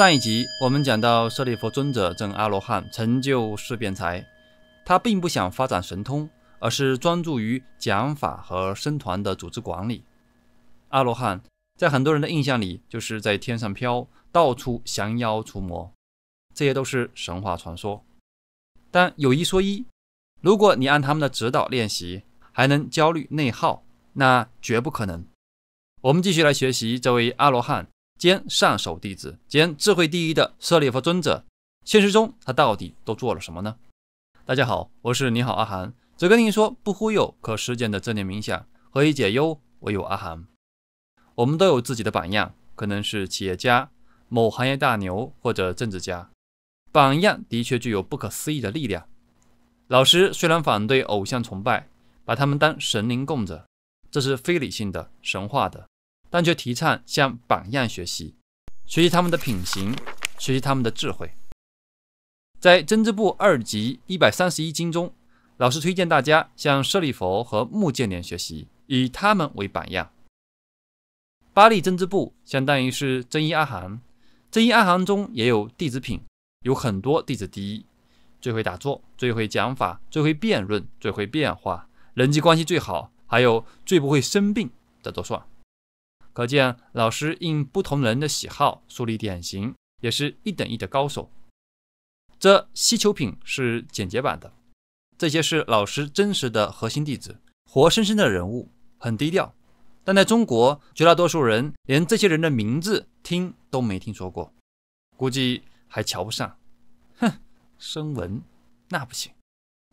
上一集我们讲到，舍利弗尊者证阿罗汉，成就四变财。他并不想发展神通，而是专注于讲法和僧团的组织管理。阿罗汉在很多人的印象里，就是在天上飘，到处降妖除魔，这些都是神话传说。但有一说一，如果你按他们的指导练习，还能焦虑内耗，那绝不可能。我们继续来学习这位阿罗汉。兼上首弟子，兼智慧第一的舍利弗尊者，现实中他到底都做了什么呢？大家好，我是你好阿涵，只跟您说不忽悠，可实践的正念冥想，何以解忧，唯有阿涵。我们都有自己的榜样，可能是企业家、某行业大牛或者政治家，榜样的确具有不可思议的力量。老师虽然反对偶像崇拜，把他们当神灵供着，这是非理性的、神话的。但却提倡向榜样学习，学习他们的品行，学习他们的智慧。在真知部二级一百三十一经中，老师推荐大家向舍利佛和目犍连学习，以他们为榜样。巴利真知部相当于是真一阿含，真一阿含中也有弟子品，有很多弟子第一，最会打坐，最会讲法，最会辩论，最会变化，人际关系最好，还有最不会生病，这都算。可见，老师应不同人的喜好树立典型，也是一等一的高手。这吸球品是简洁版的，这些是老师真实的核心弟子，活生生的人物，很低调。但在中国，绝大多数人连这些人的名字听都没听说过，估计还瞧不上。哼，生闻那不行，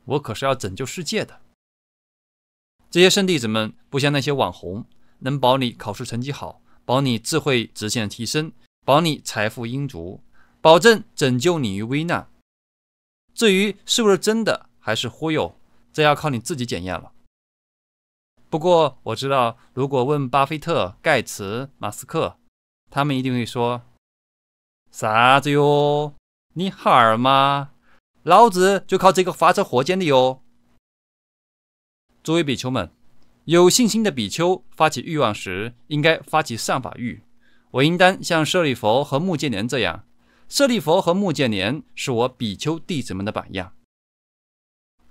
我可是要拯救世界的。这些圣弟子们不像那些网红。能保你考试成绩好，保你智慧直线提升，保你财富英足，保证拯救你于危难。至于是不是真的还是忽悠，这要靠你自己检验了。不过我知道，如果问巴菲特、盖茨、马斯克，他们一定会说：“啥子哟，你哈儿嘛，老子就靠这个发射火箭的哟。”诸位比丘们。有信心的比丘发起欲望时，应该发起上法欲。我应当像舍利佛和目犍连这样。舍利佛和目犍连是我比丘弟子们的榜样。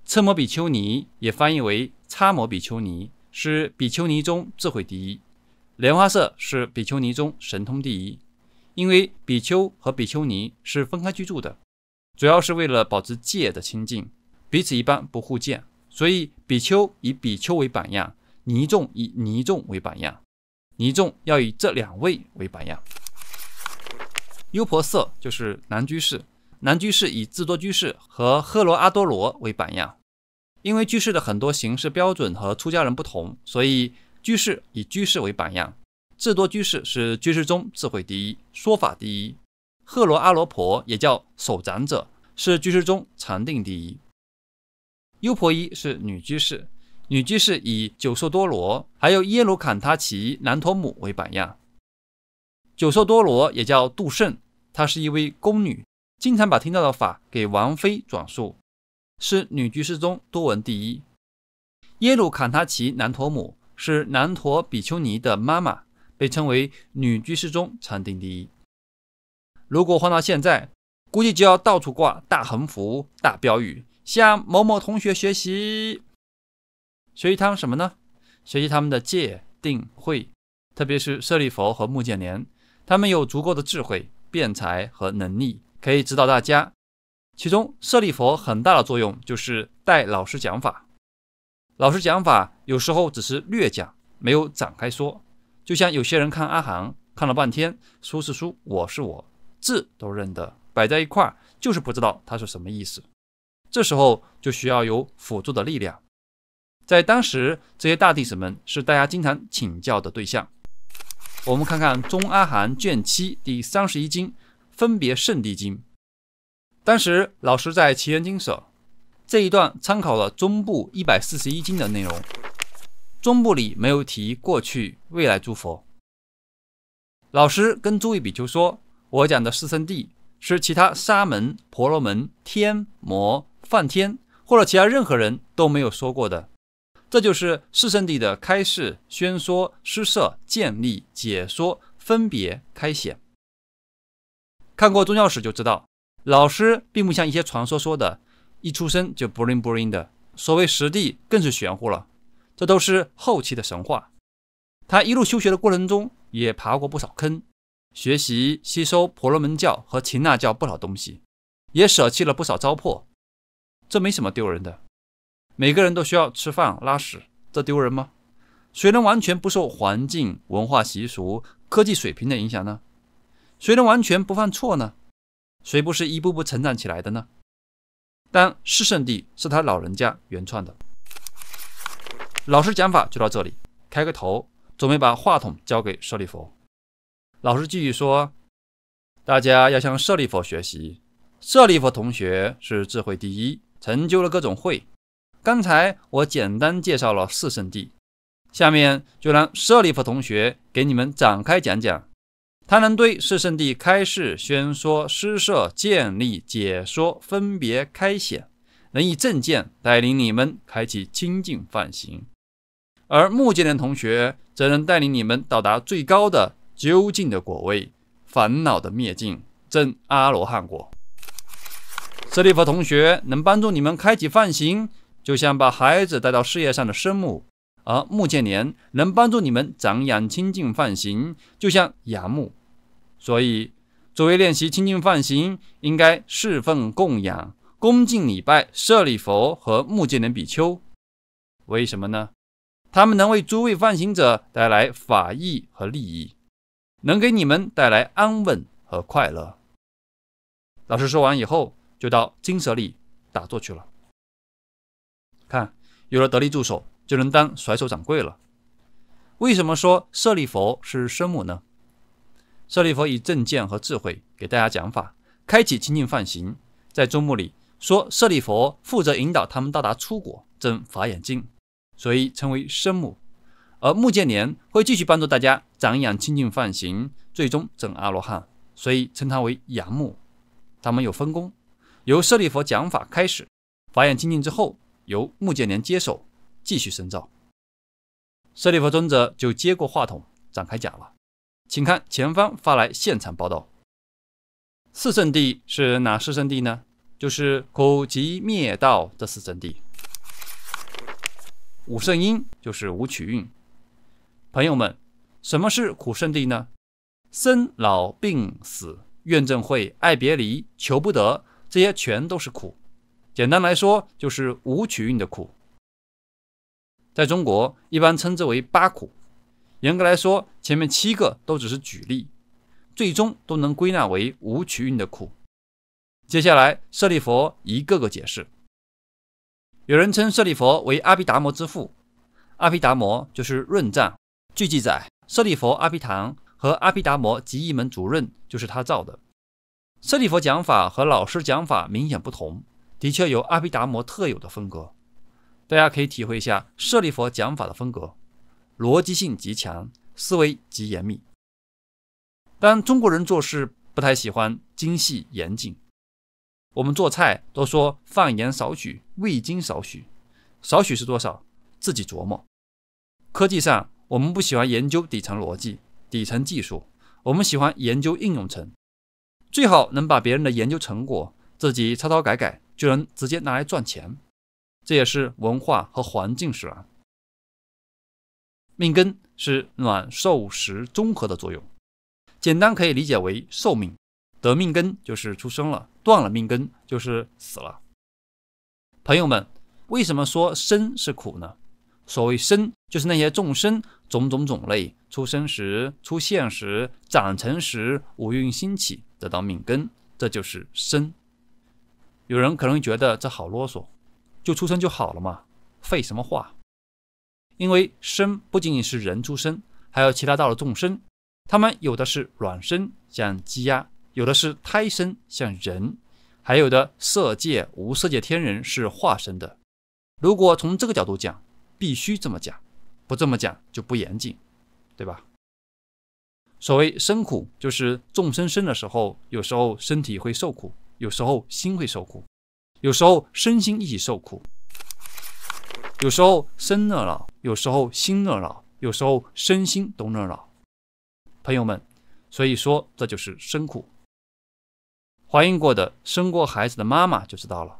车摩比丘尼也翻译为擦摩比丘尼，是比丘尼中智慧第一。莲花色是比丘尼中神通第一。因为比丘和比丘尼是分开居住的，主要是为了保持戒的清净，彼此一般不互见，所以比丘以比丘为榜样。尼众以尼众为榜样，尼众要以这两位为榜样。优婆塞就是男居士，男居士以智多居士和赫罗阿多罗为榜样。因为居士的很多行事标准和出家人不同，所以居士以居士为榜样。智多居士是居士中智慧第一、说法第一。赫罗阿罗婆也叫首长者，是居士中禅定第一。优婆依是女居士。女居士以九寿多罗还有耶鲁坎他奇南陀姆为榜样。九寿多罗也叫杜胜，她是一位宫女，经常把听到的法给王妃转述，是女居士中多闻第一。耶鲁坎他奇南陀姆是南陀比丘尼的妈妈，被称为女居士中禅定第一。如果换到现在，估计就要到处挂大横幅、大标语，向某某同学学习。学习他们什么呢？学习他们的戒定慧，特别是舍利佛和目建连，他们有足够的智慧、辩才和能力，可以指导大家。其中舍利佛很大的作用就是带老师讲法。老师讲法有时候只是略讲，没有展开说。就像有些人看阿行，看了半天，书是书，我是我，字都认得，摆在一块儿就是不知道它是什么意思。这时候就需要有辅助的力量。在当时，这些大弟子们是大家经常请教的对象。我们看看《中阿含》卷七第三十一经《分别圣地经》。当时老师在奇缘经舍，这一段参考了中部一百四十一经的内容。中部里没有提过去、未来诸佛。老师跟诸位比丘说：“我讲的四圣地是其他沙门、婆罗门、天、魔、梵天或者其他任何人都没有说过的。”这就是四圣地的开示、宣说、施设、建立、解说，分别开显。看过宗教史就知道，老师并不像一些传说说的，一出生就不灵不灵的。所谓实地，更是玄乎了，这都是后期的神话。他一路修学的过程中，也爬过不少坑，学习吸收婆罗门教和擒那教不少东西，也舍弃了不少糟粕，这没什么丢人的。每个人都需要吃饭、拉屎，这丢人吗？谁能完全不受环境、文化习俗、科技水平的影响呢？谁能完全不犯错呢？谁不是一步步成长起来的呢？但释圣地是他老人家原创的。老师讲法就到这里，开个头，准备把话筒交给舍利弗。老师继续说：大家要向舍利弗学习，舍利弗同学是智慧第一，成就了各种慧。刚才我简单介绍了四圣地，下面就让舍利弗同学给你们展开讲讲，他能对四圣地开示宣说，施设建立解说，分别开显，能以正见带领你们开启清净放行；而目犍连同学则能带领你们到达最高的究竟的果位，烦恼的灭尽正阿罗汉果。舍利弗同学能帮助你们开启放行。就像把孩子带到事业上的生母，而木建年能帮助你们长养清净放行，就像养母。所以，作为练习清净放行，应该侍奉供养、恭敬礼拜舍利佛和木建年比丘。为什么呢？他们能为诸位放行者带来法益和利益，能给你们带来安稳和快乐。老师说完以后，就到金舍里打坐去了。看，有了得力助手，就能当甩手掌柜了。为什么说舍利佛是生母呢？舍利佛以正见和智慧给大家讲法，开启清净犯行，在中目里说舍利佛负责引导他们到达出国正法眼经，所以称为生母。而目建连会继续帮助大家长养清净犯行，最终证阿罗汉，所以称他为养母。他们有分工，由舍利佛讲法开始，法眼清净之后。由穆建连接手，继续深造。舍利弗尊者就接过话筒展开讲了，请看前方发来现场报道。四圣地是哪四圣地呢？就是苦集灭道这四圣地。五圣音就是五曲韵。朋友们，什么是苦圣地呢？生老病死、怨憎会、爱别离、求不得，这些全都是苦。简单来说，就是无取运的苦。在中国，一般称之为八苦。严格来说，前面七个都只是举例，最终都能归纳为无取运的苦。接下来，舍利佛一个个解释。有人称舍利佛为阿毗达摩之父，阿毗达摩就是论藏。据记载，舍利佛阿毗昙和阿毗达摩集一门主任就是他造的。舍利佛讲法和老师讲法明显不同。的确有阿毗达摩特有的风格，大家可以体会一下舍利佛讲法的风格，逻辑性极强，思维极严密。但中国人做事不太喜欢精细严谨，我们做菜都说放盐少许，味精少许，少许是多少，自己琢磨。科技上，我们不喜欢研究底层逻辑、底层技术，我们喜欢研究应用层，最好能把别人的研究成果自己抄抄改改。就能直接拿来赚钱，这也是文化和环境使然。命根是暖寿时综合的作用，简单可以理解为寿命。得命根就是出生了，断了命根就是死了。朋友们，为什么说生是苦呢？所谓生，就是那些众生种种种类出生时、出现时、长成时，五运兴起得到命根，这就是生。有人可能觉得这好啰嗦，就出生就好了嘛，废什么话？因为生不仅仅是人出生，还有其他道的众生，他们有的是卵生，像鸡鸭；有的是胎生，像人；还有的色界、无色界天人是化身的。如果从这个角度讲，必须这么讲，不这么讲就不严谨，对吧？所谓生苦，就是众生生的时候，有时候身体会受苦。有时候心会受苦，有时候身心一起受苦，有时候身热闹，有时候心热闹，有时候身心都热闹。朋友们，所以说这就是生苦。怀孕过的、生过孩子的妈妈就知道了，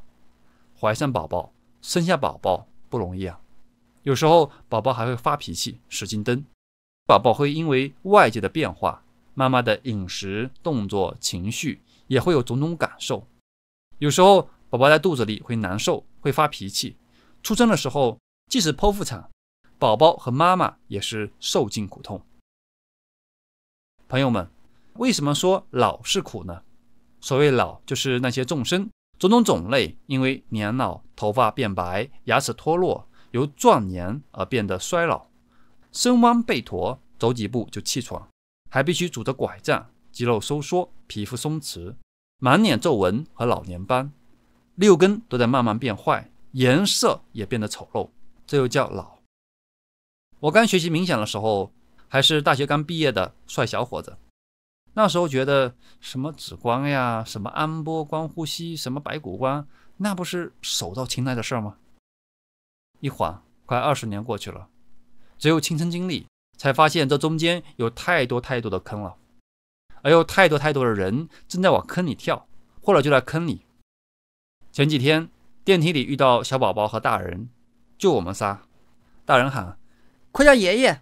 怀上宝宝、生下宝宝不容易啊。有时候宝宝还会发脾气、使劲蹬，宝宝会因为外界的变化、妈妈的饮食、动作、情绪。也会有种种感受，有时候宝宝在肚子里会难受，会发脾气。出生的时候，即使剖腹产，宝宝和妈妈也是受尽苦痛。朋友们，为什么说老是苦呢？所谓老，就是那些众生种种种类，因为年老，头发变白，牙齿脱落，由壮年而变得衰老，身弯背驼，走几步就气喘，还必须拄着拐杖。肌肉收缩，皮肤松弛，满脸皱纹和老年斑，六根都在慢慢变坏，颜色也变得丑陋，这又叫老。我刚学习冥想的时候，还是大学刚毕业的帅小伙子，那时候觉得什么紫光呀，什么安波光呼吸，什么白骨光，那不是手到擒来的事儿吗？一晃快二十年过去了，只有亲身经历才发现，这中间有太多太多的坑了。还有太多太多的人正在往坑里跳，或者就在坑里。前几天电梯里遇到小宝宝和大人，就我们仨。大人喊：“快叫爷爷！”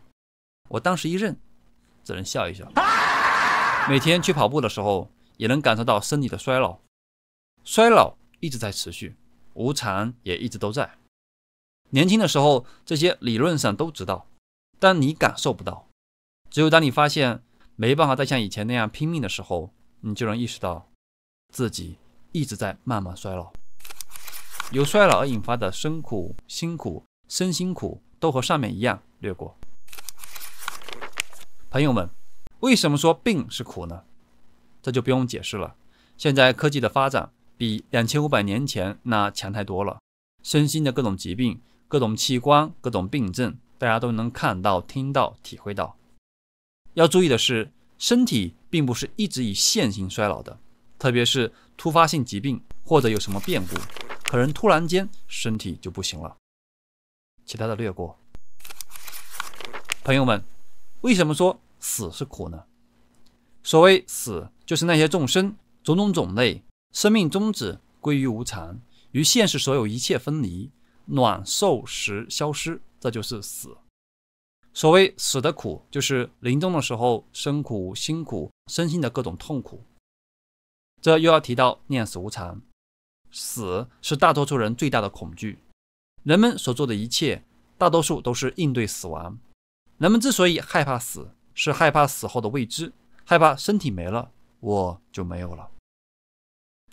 我当时一愣，只能笑一笑。每天去跑步的时候，也能感受到身体的衰老，衰老一直在持续，无常也一直都在。年轻的时候，这些理论上都知道，但你感受不到。只有当你发现。没办法再像以前那样拼命的时候，你就能意识到自己一直在慢慢衰老。由衰老而引发的身苦、心苦、身心苦，都和上面一样略过。朋友们，为什么说病是苦呢？这就不用解释了。现在科技的发展比两千五百年前那强太多了，身心的各种疾病、各种器官、各种病症，大家都能看到、听到、体会到。要注意的是，身体并不是一直以线性衰老的，特别是突发性疾病或者有什么变故，可能突然间身体就不行了。其他的略过。朋友们，为什么说死是苦呢？所谓死，就是那些众生种种种类生命终止，归于无常，与现实所有一切分离，暖受、时消失，这就是死。所谓死的苦，就是临终的时候生苦、心苦、身心的各种痛苦。这又要提到念死无常，死是大多数人最大的恐惧。人们所做的一切，大多数都是应对死亡。人们之所以害怕死，是害怕死后的未知，害怕身体没了我就没有了，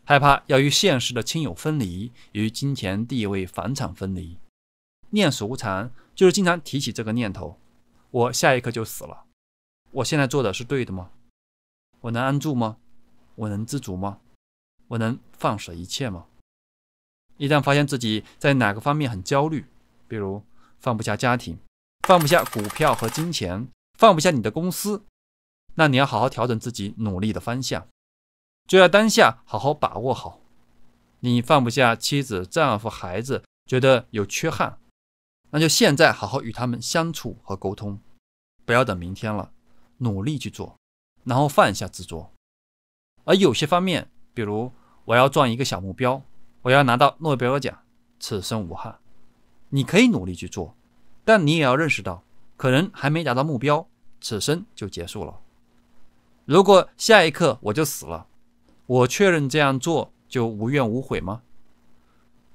害怕要与现实的亲友分离，与金钱、地位、房产分离。念死无常，就是经常提起这个念头。我下一刻就死了，我现在做的是对的吗？我能安住吗？我能知足吗？我能放舍一切吗？一旦发现自己在哪个方面很焦虑，比如放不下家庭，放不下股票和金钱，放不下你的公司，那你要好好调整自己努力的方向，就要当下好好把握好。你放不下妻子、丈夫、孩子，觉得有缺憾。那就现在好好与他们相处和沟通，不要等明天了，努力去做，然后放下执着。而有些方面，比如我要赚一个小目标，我要拿到诺贝尔奖，此生无憾。你可以努力去做，但你也要认识到，可能还没达到目标，此生就结束了。如果下一刻我就死了，我确认这样做就无怨无悔吗？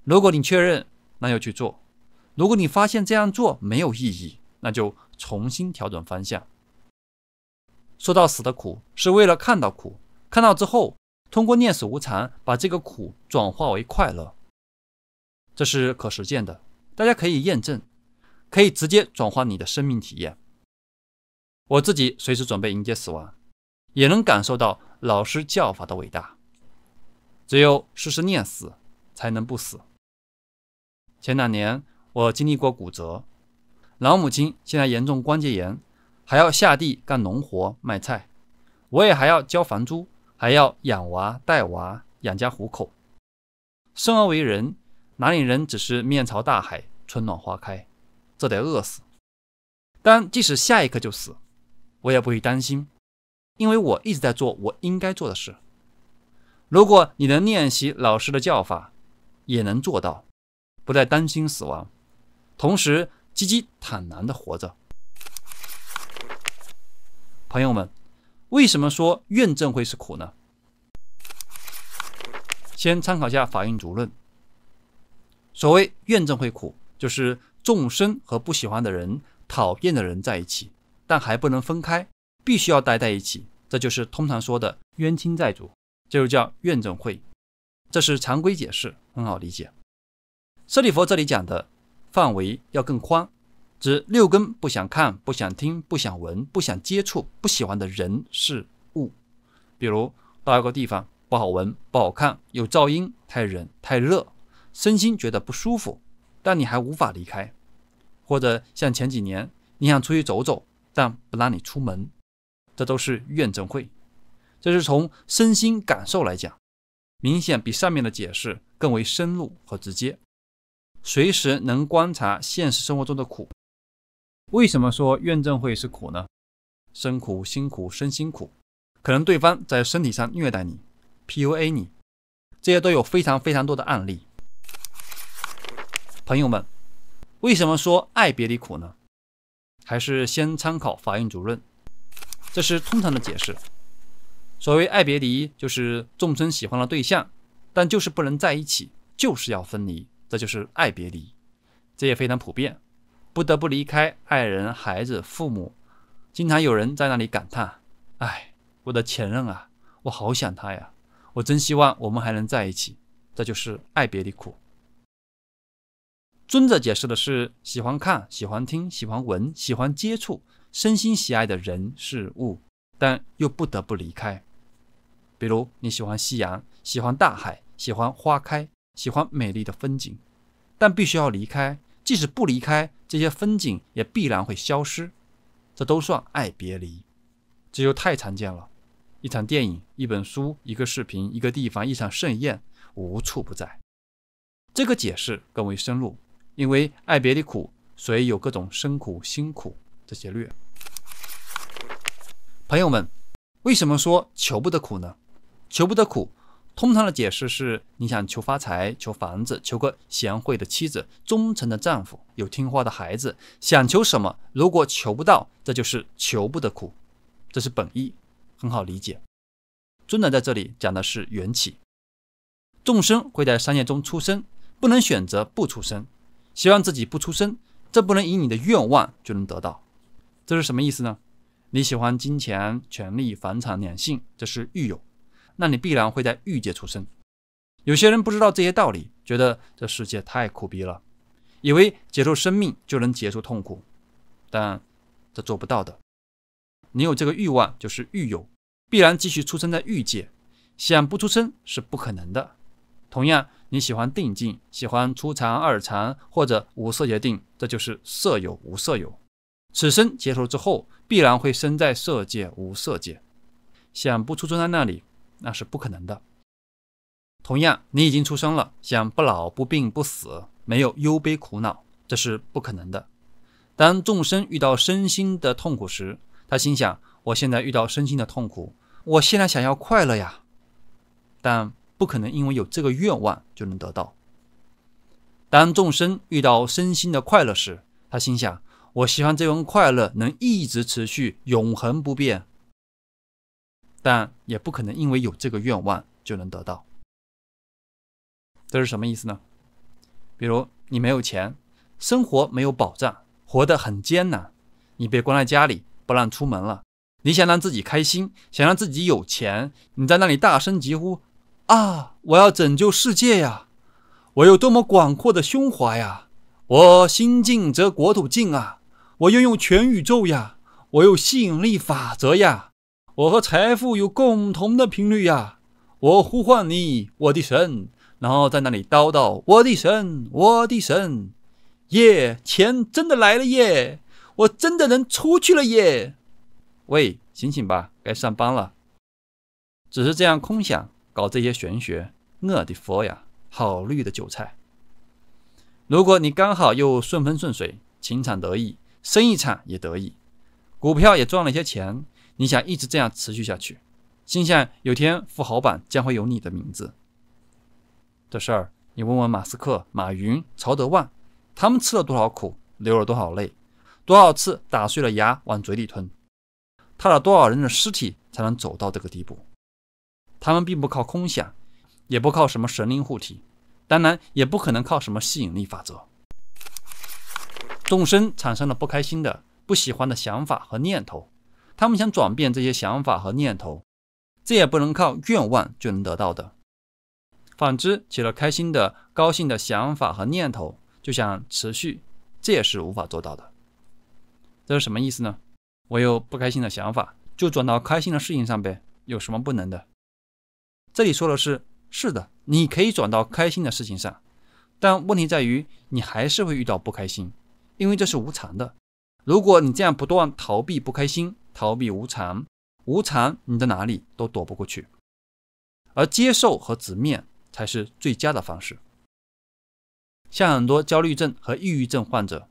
如果你确认，那就去做。如果你发现这样做没有意义，那就重新调整方向。说到死的苦，是为了看到苦，看到之后，通过念死无常，把这个苦转化为快乐，这是可实践的，大家可以验证，可以直接转化你的生命体验。我自己随时准备迎接死亡，也能感受到老师教法的伟大。只有试试念死，才能不死。前两年。我经历过骨折，老母亲现在严重关节炎，还要下地干农活卖菜，我也还要交房租，还要养娃带娃养家糊口。生而为人，哪里人只是面朝大海春暖花开，这得饿死。但即使下一刻就死，我也不会担心，因为我一直在做我应该做的事。如果你能练习老师的教法，也能做到，不再担心死亡。同时，积极坦然地活着。朋友们，为什么说怨憎会是苦呢？先参考一下《法印足论》。所谓怨憎会苦，就是众生和不喜欢的人、讨厌的人在一起，但还不能分开，必须要待在一起。这就是通常说的冤亲债主，这就叫怨憎会。这是常规解释，很好理解。舍利佛这里讲的。范围要更宽，指六根不想看、不想听、不想闻、不想接触、不喜欢的人事物。比如到一个地方不好闻、不好看、有噪音、太冷、太热，身心觉得不舒服，但你还无法离开；或者像前几年你想出去走走，但不让你出门，这都是怨憎会。这是从身心感受来讲，明显比上面的解释更为深入和直接。随时能观察现实生活中的苦。为什么说怨憎会是苦呢？生苦、心苦、身心苦，可能对方在身体上虐待你、PUA 你，这些都有非常非常多的案例。朋友们，为什么说爱别离苦呢？还是先参考法院主任，这是通常的解释。所谓爱别离，就是众生喜欢的对象，但就是不能在一起，就是要分离。这就是爱别离，这也非常普遍，不得不离开爱人、孩子、父母，经常有人在那里感叹：“哎，我的前任啊，我好想他呀，我真希望我们还能在一起。”这就是爱别离苦。尊者解释的是喜欢看、喜欢听、喜欢闻、喜欢接触，身心喜爱的人事物，但又不得不离开。比如你喜欢夕阳，喜欢大海，喜欢花开。喜欢美丽的风景，但必须要离开。即使不离开，这些风景也必然会消失。这都算爱别离，这就太常见了。一场电影、一本书、一个视频、一个地方、一场盛宴，无处不在。这个解释更为深入，因为爱别离苦，所以有各种生苦、心苦这些略。朋友们，为什么说求不得苦呢？求不得苦。通常的解释是，你想求发财、求房子、求个贤惠的妻子、忠诚的丈夫、有听话的孩子，想求什么？如果求不到，这就是求不得苦，这是本意，很好理解。尊者在这里讲的是缘起，众生会在三业中出生，不能选择不出生。希望自己不出生，这不能以你的愿望就能得到，这是什么意思呢？你喜欢金钱、权力、房产、两性，这是欲有。那你必然会在欲界出生。有些人不知道这些道理，觉得这世界太苦逼了，以为结束生命就能结束痛苦，但这做不到的。你有这个欲望就是欲有，必然继续出生在欲界，想不出生是不可能的。同样，你喜欢定境，喜欢初禅、二禅或者无色界定，这就是色有、无色有。此生结束之后，必然会生在色界、无色界，想不出生在那里。那是不可能的。同样，你已经出生了，想不老、不病、不死，没有忧悲苦恼，这是不可能的。当众生遇到身心的痛苦时，他心想：“我现在遇到身心的痛苦，我现在想要快乐呀。”但不可能因为有这个愿望就能得到。当众生遇到身心的快乐时，他心想：“我希望这份快乐能一直持续，永恒不变。”但也不可能因为有这个愿望就能得到。这是什么意思呢？比如你没有钱，生活没有保障，活得很艰难，你被关在家里，不让出门了。你想让自己开心，想让自己有钱，你在那里大声疾呼：“啊，我要拯救世界呀！我有多么广阔的胸怀呀！我心静则国土静啊！我拥有全宇宙呀！我有吸引力法则呀！”我和财富有共同的频率呀！我呼唤你，我的神，然后在那里叨叨，我的神，我的神，耶！钱真的来了耶！我真的能出去了耶！喂，醒醒吧，该上班了。只是这样空想，搞这些玄学，我的佛呀，好绿的韭菜。如果你刚好又顺风顺水，情场得意，生意场也得意，股票也赚了一些钱。你想一直这样持续下去，心想有天富豪榜将会有你的名字。这事儿，你问问马斯克、马云、曹德旺，他们吃了多少苦，流了多少泪，多少次打碎了牙往嘴里吞，踏了多少人的尸体才能走到这个地步？他们并不靠空想，也不靠什么神灵护体，当然也不可能靠什么吸引力法则。众生产生了不开心的、不喜欢的想法和念头。他们想转变这些想法和念头，这也不能靠愿望就能得到的。反之，起了开心的、高兴的想法和念头，就想持续，这也是无法做到的。这是什么意思呢？我有不开心的想法，就转到开心的事情上呗，有什么不能的？这里说的是，是的，你可以转到开心的事情上，但问题在于你还是会遇到不开心，因为这是无常的。如果你这样不断逃避不开心，逃避无常，无常，你在哪里都躲不过去，而接受和直面才是最佳的方式。像很多焦虑症和抑郁症患者，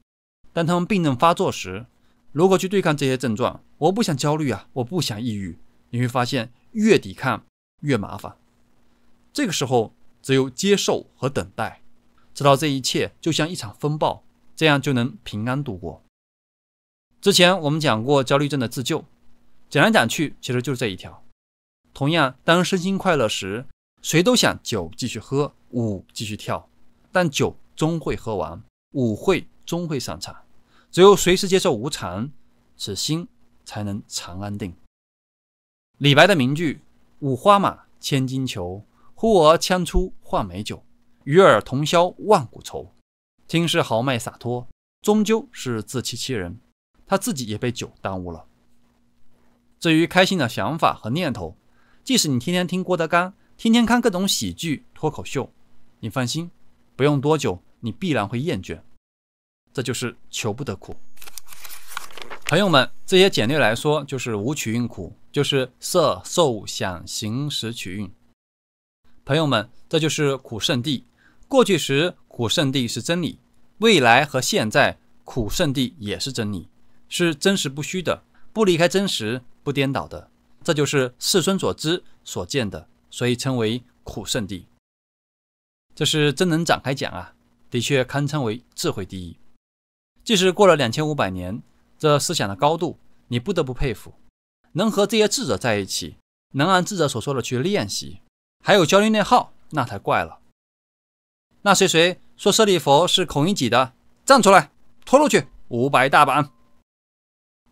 当他们病症发作时，如果去对抗这些症状？我不想焦虑啊，我不想抑郁。你会发现越抵抗越麻烦，这个时候只有接受和等待，直到这一切就像一场风暴，这样就能平安度过。之前我们讲过焦虑症的自救，讲来讲去其实就是这一条。同样，当身心快乐时，谁都想酒继续喝，舞继续跳，但酒终会喝完，舞会终会上场。只有随时接受无常，此心才能常安定。李白的名句“五花马，千金裘，呼儿将出换美酒，与尔同销万古愁”，听是豪迈洒脱，终究是自欺欺人。他自己也被酒耽误了。至于开心的想法和念头，即使你天天听郭德纲，天天看各种喜剧脱口秀，你放心，不用多久你必然会厌倦。这就是求不得苦。朋友们，这些简略来说就是五取运苦，就是色受想行识取运。朋友们，这就是苦圣地。过去时苦圣地是真理，未来和现在苦圣地也是真理。是真实不虚的，不离开真实，不颠倒的，这就是世尊所知所见的，所以称为苦圣地。这是真能展开讲啊，的确堪称为智慧第一。即使过了两千五百年，这思想的高度，你不得不佩服。能和这些智者在一起，能按智者所说的去练习，还有焦虑内耗，那才怪了。那谁谁说舍利佛是孔乙己的？站出来，拖出去，五百大板！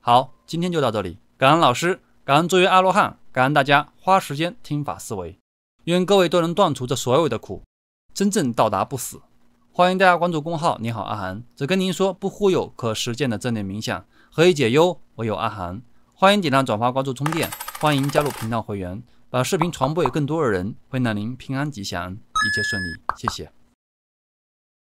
好，今天就到这里。感恩老师，感恩作为阿罗汉，感恩大家花时间听法思维。愿各位都能断除这所有的苦，真正到达不死。欢迎大家关注公号。你好，阿涵，只跟您说不忽悠，可实践的正念冥想，何以解忧？我有阿涵。欢迎点赞、转发、关注、充电。欢迎加入频道会员，把视频传播给更多的人。会让您平安吉祥，一切顺利。谢谢。